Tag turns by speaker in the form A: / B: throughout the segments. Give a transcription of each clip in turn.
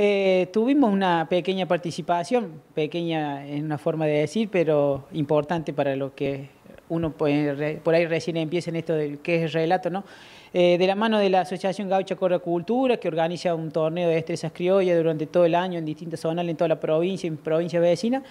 A: Eh, tuvimos una pequeña participación, pequeña en una forma de decir, pero importante para lo que uno puede, por ahí recién empieza en esto del qué es el relato, ¿no? Eh, de la mano de la Asociación Gaucha Correcultura, que organiza un torneo de destrezas criollas durante todo el año en distintas zonas, en toda la provincia, en provincia vecina.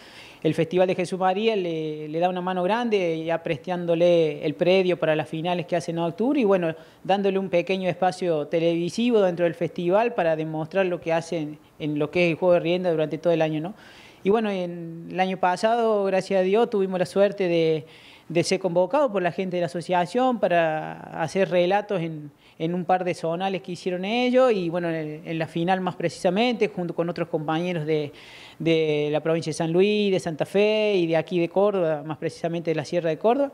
A: El Festival de Jesús María le, da una mano grande, eh, ya presteándole el predio para las finales que hacen en octubre y bueno, dándole un pequeño espacio televisivo dentro del festival para demostrar lo que hacen en lo que es el juego de rienda durante todo el año, ¿no? Y bueno, en, el año pasado, gracias a Dios, tuvimos la suerte de de ser convocado por la gente de la asociación para hacer relatos en, en un par de zonales que hicieron ellos y bueno, en, la final más precisamente, junto con otros compañeros de, la provincia de San Luis, de Santa Fe y de aquí de Córdoba, más precisamente de la Sierra de Córdoba.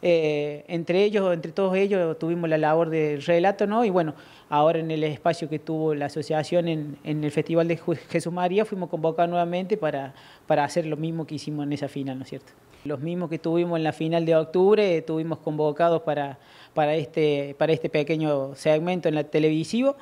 A: Eh, entre ellos, entre todos ellos, tuvimos la labor de relato, ¿no? Y bueno, ahora en el espacio que tuvo la asociación en, el Festival de Jesús María, fuimos convocados nuevamente para, para hacer lo mismo que hicimos en esa final, ¿no es cierto? Los mismos que tuvimos en la final de octubre, tuvimos convocados para, para, este, para este pequeño segmento en la televisivo.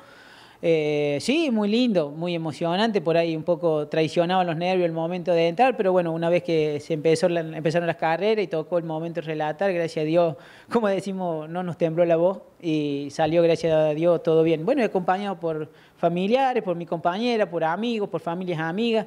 A: Eh, sí, muy lindo, muy emocionante, por ahí un poco traicionaban los nervios el momento de entrar, pero bueno, una vez que se empezó empezaron las carreras y tocó el momento de relatar, gracias a Dios, como decimos, no nos tembló la voz y salió, gracias a Dios, todo bien. Bueno, acompañado por familiares, por mi compañera, por amigos, por familias amigas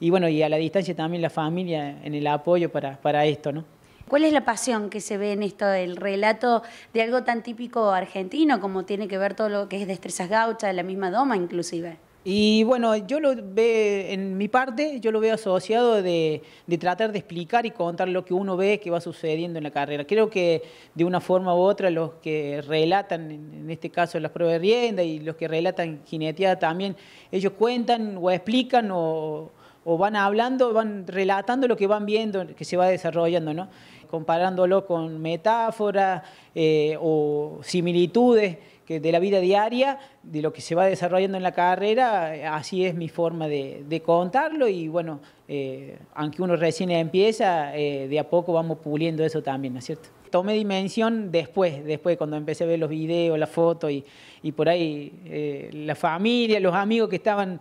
A: y bueno, y a la distancia también la familia en el apoyo para, esto, ¿no?
B: ¿Cuál es la pasión que se ve en esto del relato de algo tan típico argentino como tiene que ver todo lo que es destrezas gauchas, la misma doma inclusive?
A: Y bueno, yo lo veo, en mi parte, yo lo veo asociado de, de, tratar de explicar y contar lo que uno ve que va sucediendo en la carrera. Creo que de una forma u otra los que relatan, en este caso las pruebas de rienda y los que relatan jineteada también, ellos cuentan o explican o, o van hablando, van relatando lo que van viendo, que se va desarrollando, ¿no? comparándolo con metáforas eh, o similitudes que de la vida diaria, de lo que se va desarrollando en la carrera, así es mi forma de, de contarlo y bueno, eh, aunque uno recién empieza, eh, de a poco vamos puliendo eso también, ¿no es cierto? Tomé dimensión después, después cuando empecé a ver los videos, las fotos y, y, por ahí eh, la familia, los amigos que estaban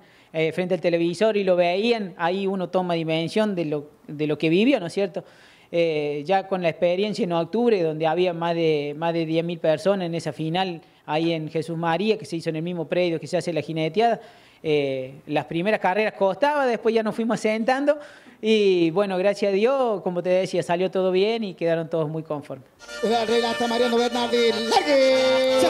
A: frente al televisor y lo veían, ahí uno toma dimensión de lo, de lo que vivió, ¿no es cierto? ya con la experiencia en octubre, donde había más de, más de 10.000 personas en esa final, ahí en Jesús María, que se hizo en el mismo predio que se hace la jineteada. Eh, las primeras carreras costaba, después ya nos fuimos asentando y bueno, gracias a Dios, como te decía, salió todo bien y quedaron todos muy conformes.
B: Se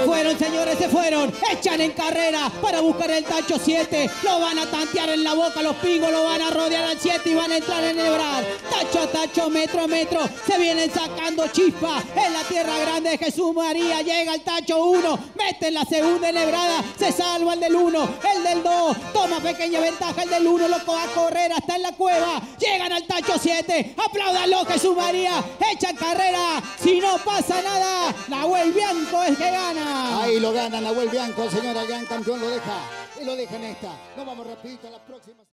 B: fueron, señores, se fueron. Echan en carrera para buscar el tacho 7. Lo van a tantear en la boca los pingos, lo van a rodear al 7 y van a entrar en el bral. Tacho, tacho, metro, metro. Se vienen sacando chispa. En la tierra grande de Jesús María llega el tacho 1. mete en la segunda enhebrada. Se salva el del 1, el del 2. Toma pequeña ventaja el del uno Loco a correr hasta en la cueva. Llegan al tacho 7. Aplaudanlo Jesús María. Echan carrera. Si no pasa nada, Nahuel Bianco es que gana. Ahí lo gana Nahuel Bianco. El señor gran campeón lo deja. Y lo deja en esta. Nos vamos rapidito a la próxima.